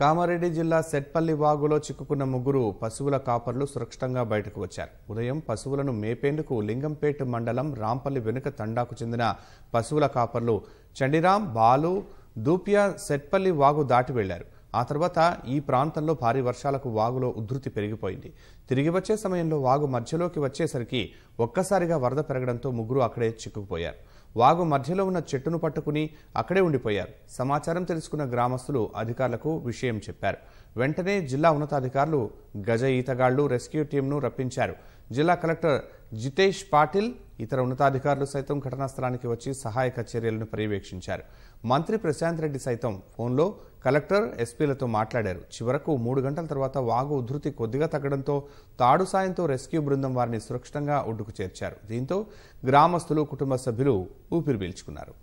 కామారెడ్డి జిల్లా సెట్పల్లి వాగులో చిక్కుకున్న ముగ్గురు పశువుల కాపర్లు సురక్షితంగా బయటకు వచ్చారు ఉదయం పశువులను మేపేందుకు లింగంపేట మండలం రాంపల్లి వెనుక తండాకు చెందిన పశువుల కాపర్లు చండిరాం బాలు దూపియా సెట్పల్లి వాగు దాటి వెళ్లారు ఆ తర్వాత ఈ ప్రాంతంలో భారీ వర్షాలకు వాగులో ఉధృతి పెరిగిపోయింది తిరిగి వచ్చే సమయంలో వాగు మధ్యలోకి వచ్చేసరికి ఒక్కసారిగా వరద పెరగడంతో ముగ్గురు అక్కడే చిక్కుకుపోయారు వాగు మధ్యలో ఉన్న చెట్టును పట్టుకుని అక్కడే ఉండిపోయారు సమాచారం తెలుసుకున్న గ్రామస్తులు అధికారులకు విషయం చెప్పారు వెంటనే జిల్లా ఉన్నతాధికారులు గజ ఈతగాళ్లు రెస్క్యూ టీంను రప్పించారు జిల్లా కలెక్టర్ జితేష్ పాటిల్ ఇతర ఉన్నతాధికారులు సైతం ఘటనా స్థలానికి వచ్చి సహాయక చర్యలను పర్యవేక్షించారు మంత్రి ప్రశాంత్ రెడ్డి సైతం ఫోన్లో కలెక్టర్ ఎస్పీలతో మాట్లాడారు చివరకు మూడు గంటల తర్వాత వాగు ఉధృతి కొద్దిగా తగ్గడంతో తాడు సాయంతో రెస్క్యూ బృందం వారిని సురక్షితంగా ఒడ్డుకు చేర్చారు దీంతో గ్రామస్తులు కుటుంబ సభ్యులు ఊపిరి పీల్చుకున్నారు